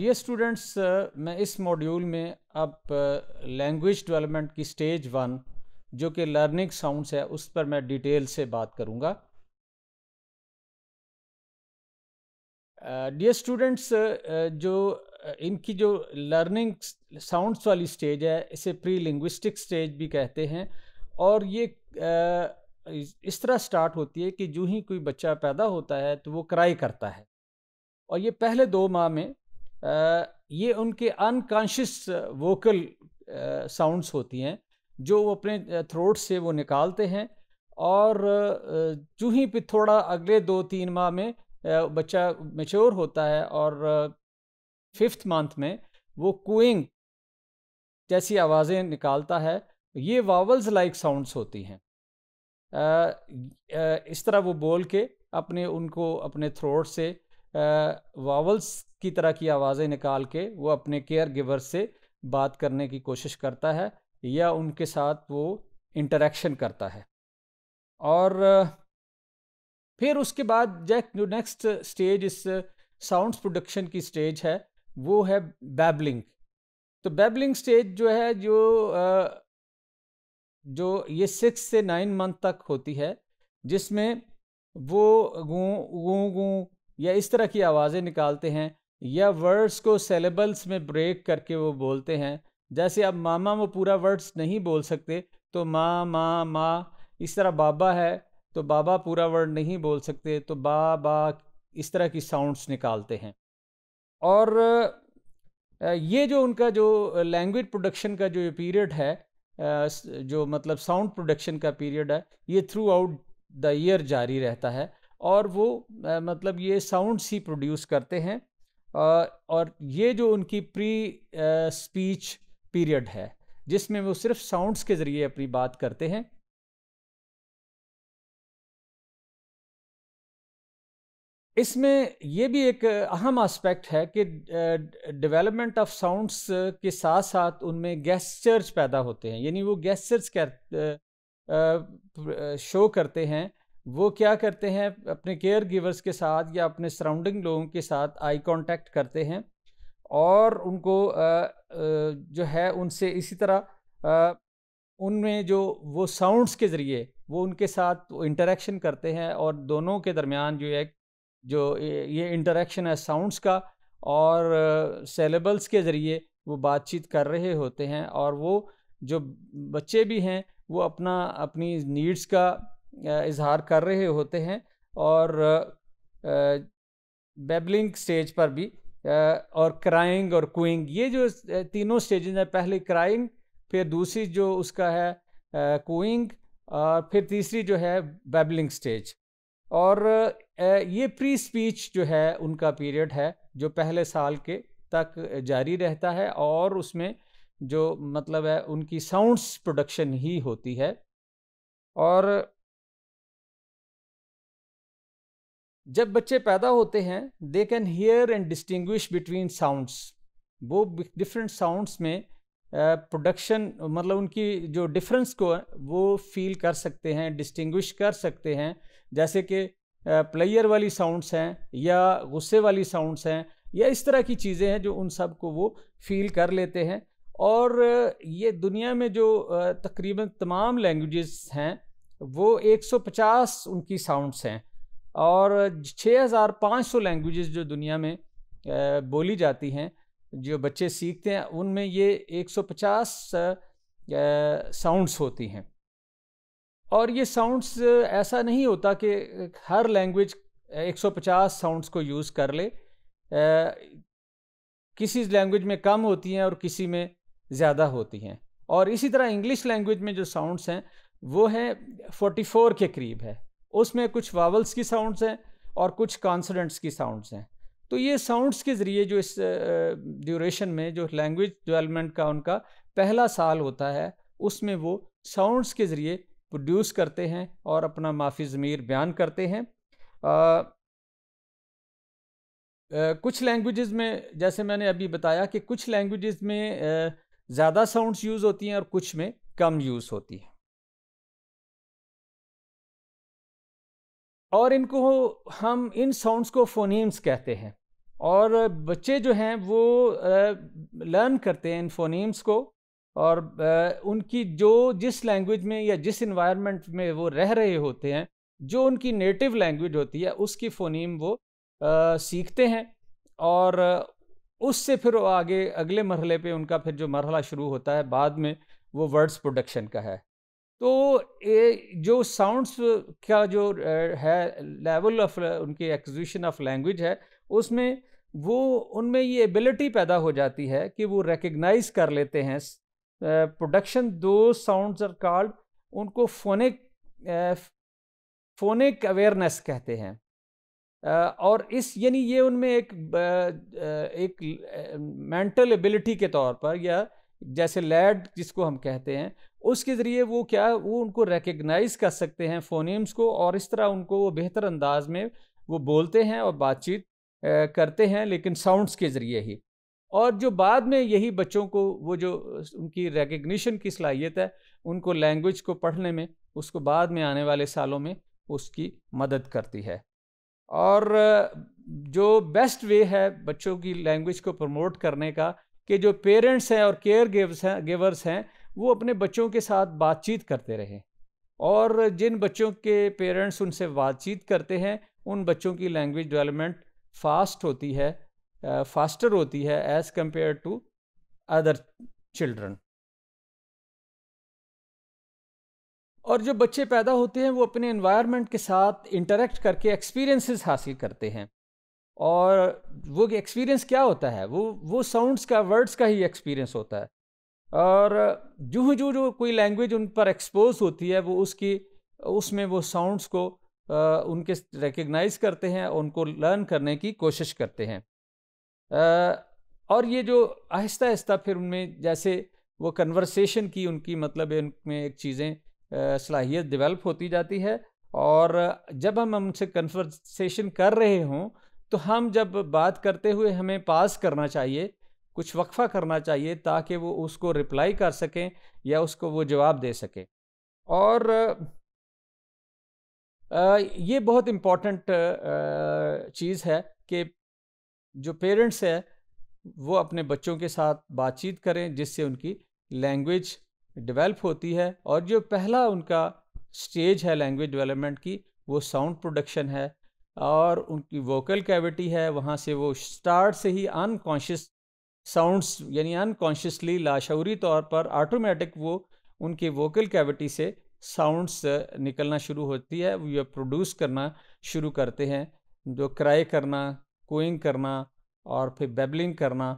dear students uh, मैं इस module में अब लैंग्वेज uh, डेवलपमेंट की स्टेज वन जो कि लर्निंग साउंड्स है उस पर मैं डिटेल से बात करूंगा dear uh, students uh, uh, जो इनकी जो लर्निंग साउंड्स वाली स्टेज है इसे प्री लिंग्विस्टिक स्टेज भी कहते हैं और ये uh, इस तरह स्टार्ट होती है कि जो ही कोई बच्चा पैदा होता है तो वो क्राई करता है और ये पहले दो माह में ये उनके अनकॉन्शियस वोकल साउंड्स होती हैं जो वो अपने थ्रोट से वो निकालते हैं और जू ही पे थोड़ा अगले दो तीन माह में बच्चा मेच्योर होता है और फिफ्थ मंथ में वो कुइंग जैसी आवाज़ें निकालता है ये वावल्स लाइक साउंड्स होती हैं इस तरह वो बोल के अपने उनको अपने थ्रोट से वावल्स की तरह की आवाज़ें निकाल के वो अपने केयर गिवर से बात करने की कोशिश करता है या उनके साथ वो इंटरेक्शन करता है और फिर उसके बाद जैक जो नेक्स्ट स्टेज इस साउंड्स प्रोडक्शन की स्टेज है वो है बैबलिंग तो बैबलिंग स्टेज जो है जो जो ये सिक्स से नाइन मंथ तक होती है जिसमें वो गूँ गूँ गूँ या इस तरह की आवाज़ें निकालते हैं या वर्ड्स को सेलेबल्स में ब्रेक करके वो बोलते हैं जैसे अब मामा वो पूरा वर्ड्स नहीं बोल सकते तो माँ माँ माँ इस तरह बाबा है तो बाबा पूरा वर्ड नहीं बोल सकते तो बा बा इस तरह की साउंड्स निकालते हैं और ये जो उनका जो लैंग्वेज प्रोडक्शन का जो पीरियड है जो मतलब साउंड प्रोडक्शन का पीरियड है ये थ्रू आउट द ईयर जारी रहता है और वो आ, मतलब ये साउंड्स ही प्रोड्यूस करते हैं आ, और ये जो उनकी प्री स्पीच पीरियड है जिसमें वो सिर्फ साउंड्स के ज़रिए अपनी बात करते हैं इसमें ये भी एक अहम एस्पेक्ट है कि डेवलपमेंट ऑफ साउंड्स के साथ साथ उनमें गेस्चर्स पैदा होते हैं यानी वो गेस्चर्स शो करते हैं वो क्या करते हैं अपने केयर गिवर्स के साथ या अपने सराउंडिंग लोगों के साथ आई कांटेक्ट करते हैं और उनको जो है उनसे इसी तरह उनमें जो वो साउंड्स के ज़रिए वो उनके साथ इंटरेक्शन करते हैं और दोनों के दरमियान जो है जो ये इंटरेक्शन है साउंड्स का और सेलेबल्स के ज़रिए वो बातचीत कर रहे होते हैं और वो जो बच्चे भी हैं वो अपना अपनी नीड्स का इजहार कर रहे होते हैं और बेबलिंग स्टेज पर भी और क्राइंग और कुइंग ये जो तीनों स्टेज हैं पहले क्राइंग फिर दूसरी जो उसका है कुइंग और फिर तीसरी जो है बेबलिंग स्टेज और ये प्री स्पीच जो है उनका पीरियड है जो पहले साल के तक जारी रहता है और उसमें जो मतलब है उनकी साउंड्स प्रोडक्शन ही होती है और जब बच्चे पैदा होते हैं they can hear and distinguish between sounds वो डिफरेंट साउंड्स में प्रोडक्शन uh, मतलब उनकी जो डिफरेंस को वो फील कर सकते हैं डिस्टिंग्विश कर सकते हैं जैसे कि प्लेयर uh, वाली साउंड्स हैं या गुस्से वाली साउंड्स हैं या इस तरह की चीज़ें हैं जो उन सब को वो फील कर लेते हैं और ये दुनिया में जो तकरीबन तमाम लैंग्वेजेस हैं वो 150 उनकी साउंड्स हैं और 6500 लैंग्वेजेस जो दुनिया में बोली जाती हैं जो बच्चे सीखते हैं उनमें ये 150 साउंड्स होती हैं और ये साउंड्स ऐसा नहीं होता कि हर लैंग्वेज 150 साउंड्स को यूज़ कर ले किसी लैंग्वेज में कम होती हैं और किसी में ज़्यादा होती हैं और इसी तरह इंग्लिश लैंग्वेज में जो साउंड्स हैं वो हैं 44 के करीब है उसमें कुछ वावल्स की साउंड्स हैं और कुछ कॉन्सडेंट्स की साउंड्स हैं तो ये साउंड्स के ज़रिए जो इस ड्यूरेशन में जो लैंग्वेज डेवलपमेंट का उनका पहला साल होता है उसमें वो साउंड्स के ज़रिए प्रोड्यूस करते हैं और अपना माफी ज़मीर बयान करते हैं आ, आ, कुछ लैंग्वेजेस में जैसे मैंने अभी बताया कि कुछ लैंग्वेजेस में ज़्यादा साउंड्स यूज़ होती हैं और कुछ में कम यूज़ होती हैं और इनको हम इन साउंड्स को फोनीम्स कहते हैं और बच्चे जो हैं वो लर्न करते हैं इन फोनीम्स को और उनकी जो जिस लैंग्वेज में या जिस इन्वायरमेंट में वो रह रहे होते हैं जो उनकी नेटिव लैंग्वेज होती है उसकी फोनीम वो आ, सीखते हैं और उससे फिर वो आगे अगले मरहले पे उनका फिर जो मरहला शुरू होता है बाद में वो वर्ड्स प्रोडक्शन का है तो ये जो साउंड्स का जो है लेवल ऑफ उनकी एक्जिशन ऑफ लैंग्वेज है उसमें वो उनमें ये एबिलिटी पैदा हो जाती है कि वो रिकग्नाइज कर लेते हैं प्रोडक्शन दो साउंड्स आर कॉल्ड उनको फोनिक फोनिक अवेयरनेस कहते हैं और इस यानी ये उनमें एक एक मेंटल एबिलिटी के तौर पर या जैसे लैड जिसको हम कहते हैं उसके ज़रिए वो क्या वो उनको रेकग्नाइज कर सकते हैं फोनीम्स को और इस तरह उनको वो बेहतर अंदाज में वो बोलते हैं और बातचीत करते हैं लेकिन साउंड्स के ज़रिए ही और जो बाद में यही बच्चों को वो जो उनकी रेकग्निशन की सलाहियत है उनको लैंग्वेज को पढ़ने में उसको बाद में आने वाले सालों में उसकी मदद करती है और जो बेस्ट वे है बच्चों की लैंग्वेज को प्रमोट करने का कि जो पेरेंट्स हैं और केयर गिवर्स हैं वो अपने बच्चों के साथ बातचीत करते रहे और जिन बच्चों के पेरेंट्स उनसे बातचीत करते हैं उन बच्चों की लैंग्वेज डेवलपमेंट फास्ट होती है फास्टर होती है as compared to other children और जो बच्चे पैदा होते हैं वो अपने इन्वायरमेंट के साथ इंटरेक्ट करके एक्सपीरियंसेस हासिल करते हैं और वो एक्सपीरियंस क्या होता है वो वो साउंड्स का वर्ड्स का ही एक्सपीरियंस होता है और जो जो जो कोई लैंग्वेज उन पर एक्सपोज होती है वो उसकी उसमें वो साउंड्स को आ, उनके रिकग्नाइज करते हैं और उनको लर्न करने की कोशिश करते हैं आ, और ये जो आहिस्ता आहिस्ता फिर उनमें जैसे वो कन्वर्सेशन की उनकी मतलब उनमें एक चीज़ें सलाहियत डेवलप होती जाती है और जब हम उनसे कन्वर्सेशन कर रहे हों तो हम जब बात करते हुए हमें पास करना चाहिए कुछ वक्फ़ा करना चाहिए ताकि वो उसको रिप्लाई कर सकें या उसको वो जवाब दे सकें और ये बहुत इम्पॉर्टेंट चीज़ है कि जो पेरेंट्स है वो अपने बच्चों के साथ बातचीत करें जिससे उनकी लैंग्वेज डेवलप होती है और जो पहला उनका स्टेज है लैंग्वेज डेवलपमेंट की वो साउंड प्रोडक्शन है और उनकी वोकल कैविटी है वहाँ से वो स्टार्ट से ही अनकॉन्शियस साउंड्स यानी अनकॉन्शियसली लाशौरी तौर पर ऑटोमेटिक वो उनके वोकल कैविटी से साउंड्स निकलना शुरू होती है वो प्रोड्यूस करना शुरू करते हैं जो क्राई करना कोइंग करना और फिर बेबलिंग करना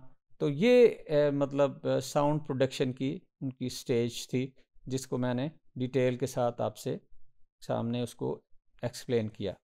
तो ये ए, मतलब साउंड प्रोडक्शन की उनकी स्टेज थी जिसको मैंने डिटेल के साथ आपसे सामने उसको एक्सप्लेन किया